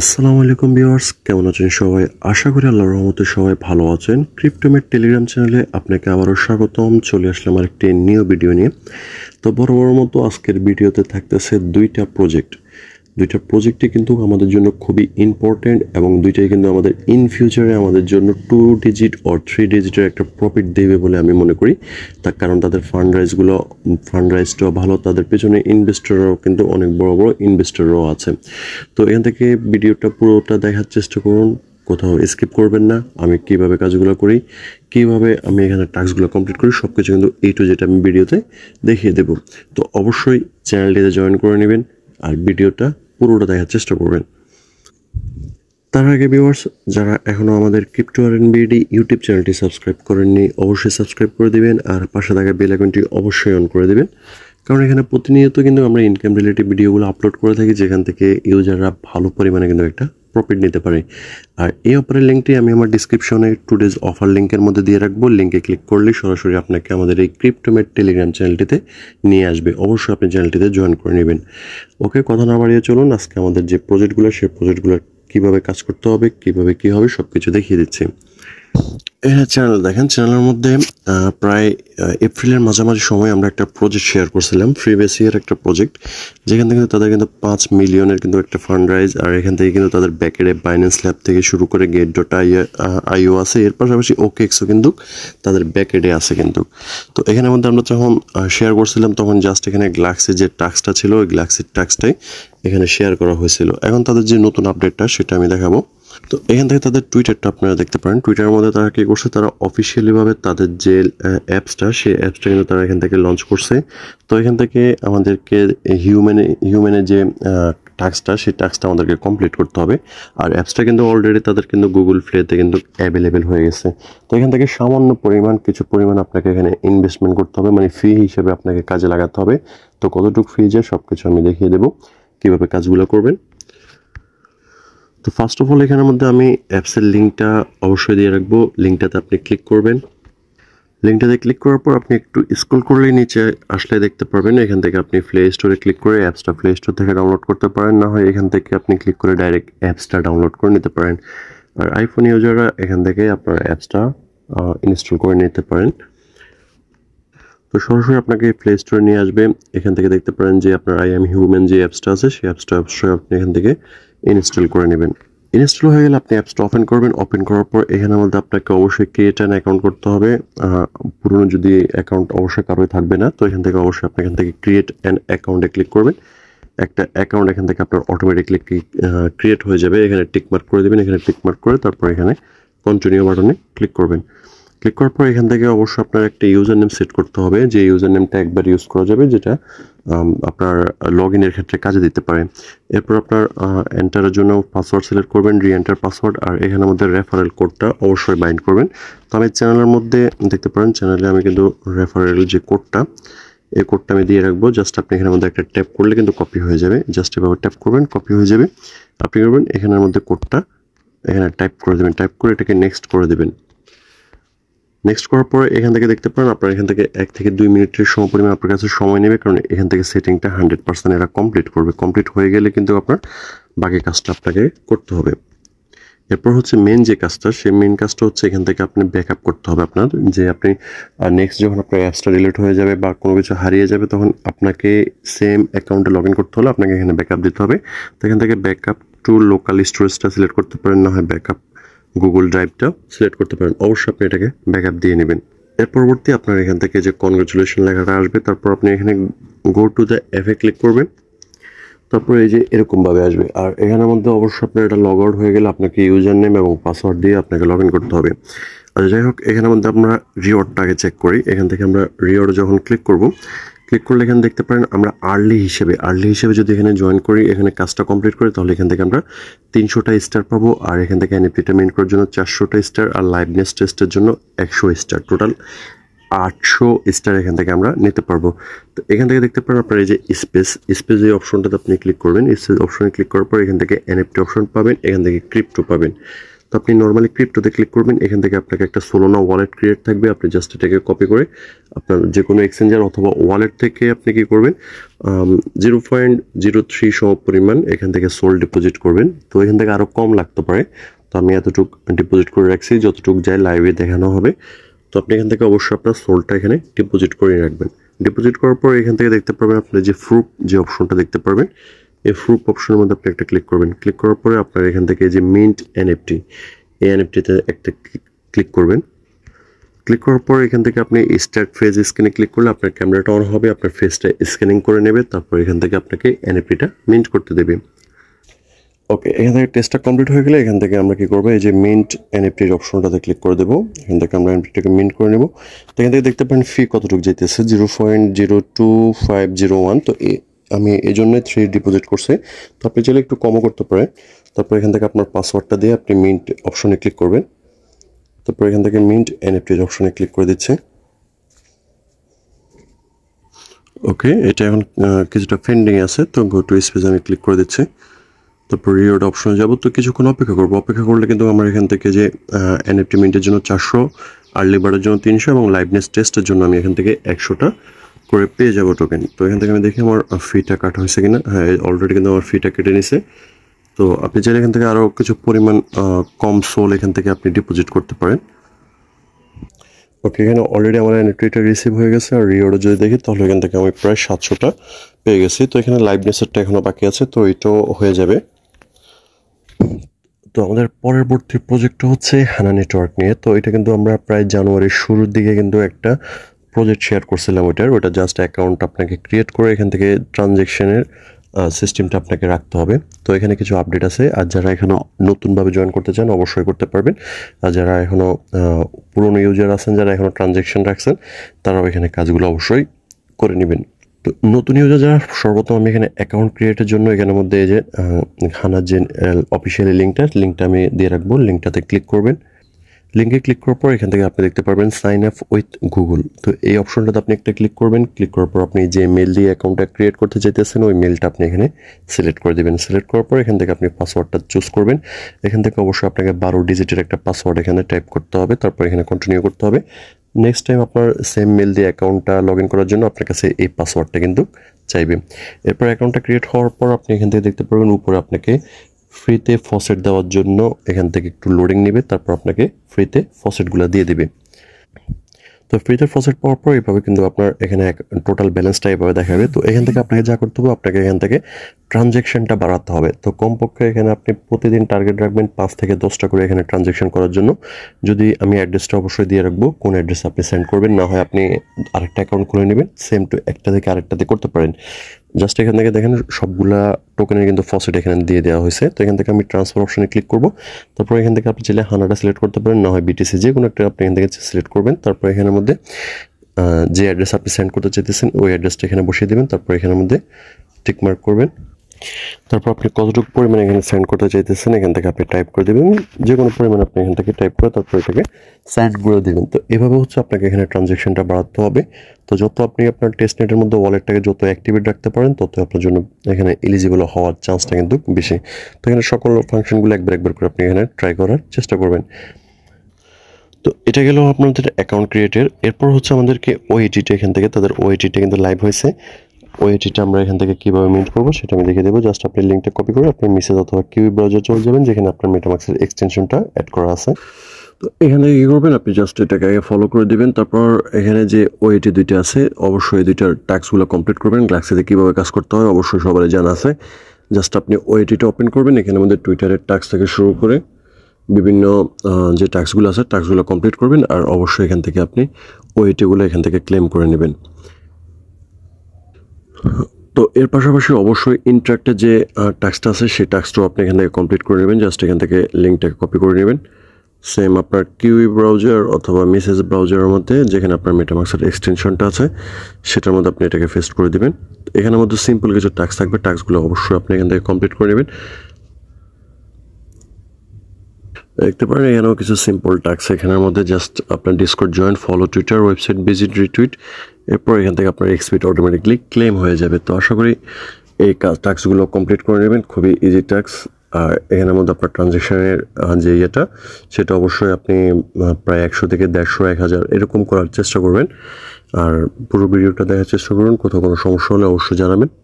আসসালামু আলাইকুম ভিউয়ার্স কেমন আছেন সবাই আশা করি আল্লাহর রহমতে সবাই ভালো আছেন ক্রিপ্টোমেট টেলিগ্রাম চ্যানেলে আপনাকে আবারও স্বাগতম চলে আসলাম আরেকটি নিউ ভিডিও নিয়ে তো বড় বড় মতো আজকের ভিডিওতে থাকতেছে দুইটা প্রজেক্ট দুইটা প্রজেক্টই কিন্তু আমাদের জন্য খুবই ইম্পর্ট্যান্ট এবং দুইটাই কিন্তু আমাদের ইন ফিউচারে আমাদের জন্য টু ডিজিট অর থ্রি ডিজিটের একটা প্রফিট দেবে বলে আমি মনে করি তার কারণ তাদের ফান্ড রাইজগুলো ফান্ড রাইজটাও ভালো তাদের পেছনে ইনভেস্টররাও কিন্তু অনেক বড় বড় ইনভেস্টররাও আছে তো এখান থেকে ভিডিওটা পুরোটা দেখার চেষ্টা করুন কোথাও স্কিপ করবেন না আমি কিভাবে কাজগুলো করি কিভাবে আমি এখানে টাস্কগুলো কমপ্লিট করি সব কিছু কিন্তু এই টু যেটা আমি ভিডিওতে দেখিয়ে দেব তো অবশ্যই চ্যানেলটিতে জয়েন করে নেবেন আর ভিডিওটা পুরোটা দেখার চেষ্টা করবেন তার আগে ভিউয়ার্স যারা এখনও আমাদের ক্রিপ্টো আর বিডি ইউটিউব চ্যানেলটি সাবস্ক্রাইব করেননি অবশ্যই সাবস্ক্রাইব করে দিবেন আর পাশে থাকা বেল আইকনটি অবশ্যই অন করে দিবেন কারণ এখানে প্রতিনিয়ত কিন্তু আমরা ইনকাম রিলেটেড ভিডিওগুলো আপলোড করে থাকি যেখান থেকে ইউজাররা ভালো পরিমাণে কিন্তু একটা প্রফিট নিতে পারি আর এই অফারের লিঙ্কটি আমি আমার ডিসক্রিপশনে টু ডেজ অফার লিঙ্কের মধ্যে দিয়ে রাখবো লিঙ্কে ক্লিক করলে সরাসরি আপনাকে আমাদের এই ক্রিপ্টোমেট টেলিগ্রাম চ্যানেলটিতে নিয়ে আসবে অবশ্যই আপনি চ্যানেলটিতে জয়েন করে নেবেন ওকে কথা না বাড়িয়ে চলুন আজকে আমাদের যে প্রজেক্টগুলো সেই প্রজেক্টগুলো কীভাবে কাজ করতে হবে কীভাবে কী হবে সব কিছু দেখিয়ে দিচ্ছে হ্যাঁ চ্যানেল দেখেন চ্যানেলের মধ্যে প্রায় এপ্রিলের মাঝামাঝি সময় আমরা একটা প্রজেক্ট শেয়ার করছিলাম ইয়ার একটা প্রজেক্ট যেখান থেকে তাদের কিন্তু পাঁচ মিলিয়নের কিন্তু একটা ফান্ড রাইজ আর এখান থেকে কিন্তু তাদের ব্যাকের বাইন্যান্স ল্যাব থেকে শুরু করে গেট ডট আইও আছে এর পাশাপাশি ওকেক্সও কিন্তু তাদের ব্যাকেডে আছে কিন্তু তো এখানের মধ্যে আমরা যখন শেয়ার করছিলাম তখন জাস্ট এখানে গ্লাক্সির যে টাক্সটা ছিল ওই গ্লাক্সির টাক্সটাই এখানে শেয়ার করা হয়েছিল এখন তাদের যে নতুন আপডেটটা সেটা আমি দেখাবো তো এখান থেকে তাদের টুইটারটা আপনারা দেখতে পারেন টুইটারের মধ্যে তারা কী করছে তারা অফিসিয়ালিভাবে তাদের যে অ্যাপসটা সেই অ্যাপসটা কিন্তু তারা এখান থেকে লঞ্চ করছে তো এখান থেকে আমাদেরকে হিউম্যানে হিউম্যানের যে টাস্কটা সেই টাস্কটা আমাদেরকে কমপ্লিট করতে হবে আর অ্যাপসটা কিন্তু অলরেডি তাদের কিন্তু গুগল প্লেতে কিন্তু অ্যাভেলেবেল হয়ে গেছে তো এখান থেকে সামান্য পরিমাণ কিছু পরিমাণ আপনাকে এখানে ইনভেস্টমেন্ট করতে হবে মানে ফি হিসেবে আপনাকে কাজে লাগাতে হবে তো কতটুকু ফি যায় সব কিছু আমি দেখিয়ে দেবো কীভাবে কাজগুলো করবেন তো ফার্স্ট অফ অল এখানের মধ্যে আমি অ্যাপসের লিঙ্কটা অবশ্যই দিয়ে রাখবো লিঙ্কটাতে আপনি ক্লিক করবেন লিঙ্কটাতে ক্লিক করার পর আপনি একটু স্ক্রল করলে নিচে আসলে দেখতে পারবেন এখান থেকে আপনি প্লে স্টোরে ক্লিক করে অ্যাপসটা প্লে স্টোর থেকে ডাউনলোড করতে পারেন না হয় এখান থেকে আপনি ক্লিক করে ডাইরেক্ট অ্যাপসটা ডাউনলোড করে নিতে পারেন আর আইফোন ইউজাররা এখান থেকে আপনার অ্যাপসটা ইনস্টল করে নিতে পারেন তো সরাসরি আপনাকে প্লে স্টোরে নিয়ে আসবে এখান থেকে দেখতে পারেন যে আপনার আই এম হিউম্যান যে অ্যাপসটা আছে সেই অ্যাপসটা অবশ্যই আপনি এখান থেকে ইনস্টল করে নেবেন ইনস্টল হয়ে গেলে আপনি অ্যাপসটা ওপেন করবেন ওপেন করার পর এখানের মধ্যে আপনাকে অবশ্যই ক্রিয়েট অ্যান অ্যাকাউন্ট করতে হবে পুরনো যদি অ্যাকাউন্ট অবশ্যই কারোই থাকবে না তো এখান থেকে অবশ্যই আপনি এখান থেকে ক্রিয়েট অ্যান অ্যাকাউন্টে ক্লিক করবেন একটা অ্যাকাউন্ট এখান থেকে আপনার অটোমেটিকলি ক্রিয়েট হয়ে যাবে এখানে টিকমার্ক করে দেবেন এখানে টিকমার্ক করে তারপর এখানে কন্টিনিউ বাটনে ক্লিক করবেন ক্লিক করার পর এখান থেকে অবশ্যই আপনার একটা ইউজার নেম সেট করতে হবে যে ইউজার নেমটা একবার ইউজ করা যাবে যেটা আপনার লগ ইনের ক্ষেত্রে কাজে দিতে পারে এরপর আপনার এন্টারের জন্য পাসওয়ার্ড সিলেক্ট করবেন রি এন্টার পাসওয়ার্ড আর এখানে আমাদের রেফারেল কোডটা অবশ্যই বাইন্ড করবেন তো আমি চ্যানেলের মধ্যে দেখতে পারেন চ্যানেলে আমি কিন্তু রেফারেল যে কোডটা এই কোডটা আমি দিয়ে রাখবো জাস্ট আপনি এখানের মধ্যে একটা ট্যাপ করলে কিন্তু কপি হয়ে যাবে জাস্ট এভাবে ট্যাপ করবেন কপি হয়ে যাবে আপনি করবেন এখানের মধ্যে কোডটা এখানে টাইপ করে দেবেন টাইপ করে এটাকে নেক্সট করে দেবেন নেক্সট করার পরে এখান থেকে দেখতে পারেন আপনার এখান থেকে এক থেকে দুই মিনিটের সমপরিমাণ আপনার কাছে সময় নেবে কারণ এখান থেকে সেটিংটা হান্ড্রেড পার্সেন্ট এরা কমপ্লিট করবে কমপ্লিট হয়ে গেলে কিন্তু আপনার বাকি কাজটা আপনাকে করতে হবে এরপর হচ্ছে মেন যে কাজটা সেই মেন কাজটা হচ্ছে এখান থেকে আপনি ব্যাকআপ করতে হবে আপনার যে আপনি নেক্সট যখন আপনার অ্যাপসটা ডিলিট হয়ে যাবে বা কোনো কিছু হারিয়ে যাবে তখন আপনাকে সেম অ্যাকাউন্টে লগ ইন করতে হলে আপনাকে এখানে ব্যাকআপ দিতে হবে তো এখান থেকে ব্যাকআপ টু লোকাল স্টোরেজটা সিলেক্ট করতে পারেন না হয় ব্যাকআপ গুগল ড্রাইভটা সিলেক্ট করতে পারেন অবশ্যই আপনি এটাকে আপ দিয়ে নেবেন এর পরবর্তী আপনার এখান থেকে যে কনগ্রাচুলেশন লেখাটা আসবে তারপর আপনি এখানে গো টু দ্য অ্যাপে ক্লিক করবেন তারপরে এই যে এরকমভাবে আসবে আর এখানের মধ্যে অবশ্যই আপনার এটা লগ আউট হয়ে গেলে আপনাকে ইউজার নেম এবং পাসওয়ার্ড দিয়ে আপনাকে লগ ইন করতে হবে আর আচ্ছা, যাই হোক এখানের মধ্যে আমরা রিওয়ার্ডটা আগে চেক করি এখান থেকে আমরা রিওয়ার্ড যখন ক্লিক করব ক্লিক করলে এখানে দেখতে পারেন আমরা আর্লি হিসেবে আর্লি হিসেবে যদি এখানে জয়েন করি এখানে কাজটা কমপ্লিট করি তাহলে এখান থেকে আমরা তিনশোটা স্টার পাবো আর এখান থেকে এনএফটিটা মেন করার জন্য চারশোটা স্টার আর লাইভনেস টেস্টের জন্য একশো স্টার টোটাল আটশো স্টার এখান থেকে আমরা নিতে পারবো তো এখান থেকে দেখতে পারেন আপনার এই যে স্পেস স্পেস এই অপশনটাতে আপনি ক্লিক করবেন স্পেস অপশনে ক্লিক করার পর এখান থেকে এনএফটি অপশন পাবেন এখান থেকে ক্রিপ্টো পাবেন তো আপনি নর্মালি ক্রিপ্টোতে ক্লিক করবেন এখান থেকে আপনাকে একটা সোলোনা ওয়ালেট ক্রিয়েট থাকবে আপনি জাস্ট এটাকে কপি করে আপনার যে কোনো এক্সচেঞ্জার অথবা ওয়ালেট থেকে আপনি কি করবেন জিরো পয়েন্ট জিরো থ্রি সহ পরিমাণ এখান থেকে সোল ডিপোজিট করবেন তো এখান থেকে আরও কম লাগতে পারে তো আমি এতটুক ডিপোজিট করে রাখছি যতটুক যায় লাইভে দেখানো হবে তো আপনি এখান থেকে অবশ্যই আপনার সোলটা এখানে ডিপোজিট করে রাখবেন ডিপোজিট করার পর এখান থেকে দেখতে পারবেন আপনি যে প্রুফ যে অপশনটা দেখতে পারবেন এই প্রুফ অপশনের মধ্যে আপনি একটা ক্লিক করবেন ক্লিক করার পরে আপনার এখান থেকে যে মিন্ট এনএফটি এই এনএফটিতে একটা ক্লিক করবেন ক্লিক করার পর এখান থেকে আপনি স্টার্ট ফেজ স্ক্যানে ক্লিক করলে আপনার ক্যামেরাটা অন হবে আপনার ফেজটা স্ক্যানিং করে নেবে তারপর এখান থেকে আপনাকে এনএফটিটা মিন্ট করতে দেবে ওকে এখান থেকে টেস্টটা কমপ্লিট হয়ে গেলে এখান থেকে আমরা কি করবো এই যে মিন্ট এনএফটির অপশনটাতে ক্লিক করে দেবো এখান থেকে আমরা এনএফটিটাকে মিন্ট করে নেব তো এখান থেকে দেখতে পারেন ফি কতটুকু যেতেছে zero point zero two five zero one তো আমি এই জন্যই থ্রি ডিপোজিট করছি তো আপনি চাইলে একটু কমও করতে পারেন তারপর এখান থেকে আপনার পাসওয়ার্ডটা দিয়ে আপনি মিন্ট অপশনে ক্লিক করবেন তারপর এখান থেকে মিন্ট এনএফটির অপশনে ক্লিক করে দিচ্ছে ওকে এটা এখন কিছুটা ফেন্ডিং আছে তো গো টু স্পেস আমি ক্লিক করে দিচ্ছি তারপর রিওয়ার্ড অপশনে যাবো তো কিছুক্ষণ অপেক্ষা করবো অপেক্ষা করলে কিন্তু আমার এখান থেকে যে এনএফটি মিন্টের জন্য চারশো আর্লি বারের জন্য তিনশো এবং লাইভনেস টেস্টের জন্য আমি এখান থেকে একশোটা করে পেয়ে যাবো টোকেন তো এখান থেকে আমি দেখি আমার ফিটা কাটা হয়েছে কিনা হ্যাঁ অলরেডি কিন্তু আমার ফিটা কেটে নিছে তো আপনি চাইলে এখান থেকে আরও কিছু পরিমাণ কম সোল এখান থেকে আপনি ডিপোজিট করতে পারেন ওকে এখানে অলরেডি আমার এন্ট্রিটা রিসিভ হয়ে গেছে আর রিওডে যদি দেখি তাহলে এখান থেকে আমি প্রায় সাতশোটা পেয়ে গেছি তো এখানে লাইভ নেসারটা এখনও বাকি আছে তো এটাও হয়ে যাবে তো আমাদের পরবর্তী প্রজেক্টটা হচ্ছে হানা নেটওয়ার্ক নিয়ে তো এটা কিন্তু আমরা প্রায় জানুয়ারির শুরুর দিকে কিন্তু একটা প্রজেক্ট শেয়ার করছিলাম ওইটার ওটা জাস্ট অ্যাকাউন্ট আপনাকে ক্রিয়েট করে এখান থেকে ট্রানজেকশনের সিস্টেমটা আপনাকে রাখতে হবে তো এখানে কিছু আপডেট আছে আর যারা এখনও নতুনভাবে জয়েন করতে চান অবশ্যই করতে পারবেন আর যারা এখনও পুরনো ইউজার আছেন যারা এখনও ট্রানজেকশন রাখছেন তারাও এখানে কাজগুলো অবশ্যই করে নেবেন তো নতুন ইউজার যারা সর্বপ্রথম আমি এখানে অ্যাকাউন্ট ক্রিয়েটের জন্য এখানের মধ্যে যে খানার যে অফিসিয়ালি লিঙ্কটা লিঙ্কটা আমি দিয়ে রাখবো লিঙ্কটাতে ক্লিক করবেন লিঙ্কে ক্লিক করার পর এখান থেকে আপনি দেখতে পারবেন সাইন আপ উইথ গুগল তো এই অপশনটাতে আপনি একটা ক্লিক করবেন ক্লিক করার পর আপনি যে মেল দিয়ে অ্যাকাউন্টটা ক্রিয়েট করতে চাইতেছেন ওই মেলটা আপনি এখানে সিলেক্ট করে দেবেন সিলেক্ট করার পর এখান থেকে আপনি পাসওয়ার্ডটা চুজ করবেন এখান থেকে অবশ্যই আপনাকে বারো ডিজিটের একটা পাসওয়ার্ড এখানে টাইপ করতে হবে তারপর এখানে কন্টিনিউ করতে হবে নেক্সট টাইম আপনার সেম মেল দিয়ে অ্যাকাউন্টটা লগ ইন করার জন্য আপনার কাছে এই পাসওয়ার্ডটা কিন্তু চাইবে এরপর অ্যাকাউন্টটা ক্রিয়েট হওয়ার পর আপনি এখান থেকে দেখতে পারবেন উপরে আপনাকে ফ্রিতে ফসেট দেওয়ার জন্য এখান থেকে একটু লোডিং নেবে তারপর আপনাকে ফ্রিতে ফসেটগুলো দিয়ে দেবে তো ফ্রিতে ফসেট পাওয়ার পর এভাবে কিন্তু আপনার এখানে এক টোটাল ব্যালেন্সটা এভাবে দেখাবে তো এখান থেকে আপনাকে যা করতে হবে আপনাকে এখান থেকে ট্রানজ্যাকশনটা বাড়াতে হবে তো কমপক্ষে এখানে আপনি প্রতিদিন টার্গেট রাখবেন পাঁচ থেকে দশটা করে এখানে ট্রানজ্যাকশান করার জন্য যদি আমি অ্যাড্রেসটা অবশ্যই দিয়ে রাখবো কোন অ্যাড্রেস আপনি সেন্ড করবেন না হয় আপনি আরেকটা অ্যাকাউন্ট খুলে নেবেন সেম টু একটা থেকে আরেকটাতে করতে পারেন জাস্ট এখান থেকে দেখেন সবগুলা টোকেনের কিন্তু ফসেট এখানে দিয়ে দেওয়া হয়েছে তো এখান থেকে আমি ট্রান্সফার অপশনে ক্লিক করব তারপর এখান থেকে আপনি চাইলে হানাটা সিলেক্ট করতে পারেন না হয় বিটিসি যে কোনো একটা আপনি এখান থেকে সিলেক্ট করবেন তারপর এখানের মধ্যে যে অ্যাড্রেস আপনি সেন্ড করতে চাইতেছেন ওই অ্যাড্রেসটা এখানে বসিয়ে দেবেন তারপর এখানের মধ্যে টিকমার্ক করবেন তারপর আপনি কতটুকু পরিমাণে এখানে সেন্ড করতে চাইতেছেন এখান থেকে আপনি টাইপ করে দেবেন যে কোনো পরিমাণ আপনি এখান থেকে টাইপ করে তারপর এটাকে সেন্ড করে দেবেন তো এভাবে হচ্ছে আপনাকে এখানে ট্রানজেকশনটা বাড়াতে হবে তো যত আপনি আপনার টেস্ট নেটের মধ্যে ওয়ালেটটাকে যত অ্যাক্টিভেট রাখতে পারেন তত আপনার জন্য এখানে এলিজিবল হওয়ার চান্সটা কিন্তু বেশি তো এখানে সকল ফাংশনগুলো একবার একবার করে আপনি এখানে ট্রাই করার চেষ্টা করবেন তো এটা গেল আপনাদের অ্যাকাউন্ট ক্রিয়েটের এরপর হচ্ছে আমাদেরকে ওএটিটা এখান থেকে তাদের ওএটিটা কিন্তু লাইভ হয়েছে ওয়েটিটা আমরা এখান থেকে কীভাবে মিট করবো সেটা আমি দেখে দেবো জাস্ট আপনি লিঙ্কটা কপি করে আপনি মিসেজ অথবা কিউই ব্রাউজার চলে যাবেন যেখানে আপনার মেটামাক্সের এক্সটেনশনটা অ্যাড করা আছে তো এখানে কী করবেন আপনি জাস্ট এটাকে আগে ফলো করে দেবেন তারপর এখানে যে ওয়েটি দুইটা আছে অবশ্যই এই দুইটার ট্যাক্সগুলো কমপ্লিট করবেন গ্লাক্সিতে কীভাবে কাজ করতে হয় অবশ্যই সবারই জানা আছে জাস্ট আপনি ওয়েটিটা ওপেন করবেন এখানে আমাদের টুইটারের ট্যাক্স থেকে শুরু করে বিভিন্ন যে ট্যাক্সগুলো আছে ট্যাক্সগুলো কমপ্লিট করবেন আর অবশ্যই এখান থেকে আপনি ওয়েটিগুলো এখান থেকে ক্লেম করে নেবেন তো এর পাশাপাশি অবশ্যই ইন্ট্রাক্টে যে টাস্কটা আছে সেই টাস্কটাও আপনি এখান থেকে কমপ্লিট করে নেবেন জাস্ট এখান থেকে লিঙ্কটাকে কপি করে নেবেন সেম আপনার কিউই ব্রাউজার e অথবা মেসেজ ব্রাউজারের মধ্যে যেখানে আপনার মেটামাক্সের এক্সটেনশনটা আছে সেটার মধ্যে আপনি এটাকে ফেস্ট করে দেবেন এখানের মধ্যে সিম্পল কিছু ট্যাক্স থাকবে ট্যাক্সগুলো অবশ্যই আপনি এখান থেকে কমপ্লিট করে নেবেন দেখতে পারেন এখানেও কিছু সিম্পল টাক্স এখানের মধ্যে জাস্ট আপনার Discord join follow Twitter website visit retweet এরপর এখান থেকে আপনার এক্সপিড অটোমেটিকলি ক্লেম হয়ে যাবে তো আশা করি এই কাজ টাক্সগুলো কমপ্লিট করে নেবেন খুবই ইজি টাক্স আর এখানের মধ্যে আপনার ট্রানজ্যাকশানের যে ইয়েটা সেটা অবশ্যই আপনি প্রায় একশো থেকে দেড়শো এক হাজার এরকম করার চেষ্টা করবেন আর পুরো ভিডিওটা দেখার চেষ্টা করুন কোথাও কোনো সমস্যা হলে অবশ্যই জানাবেন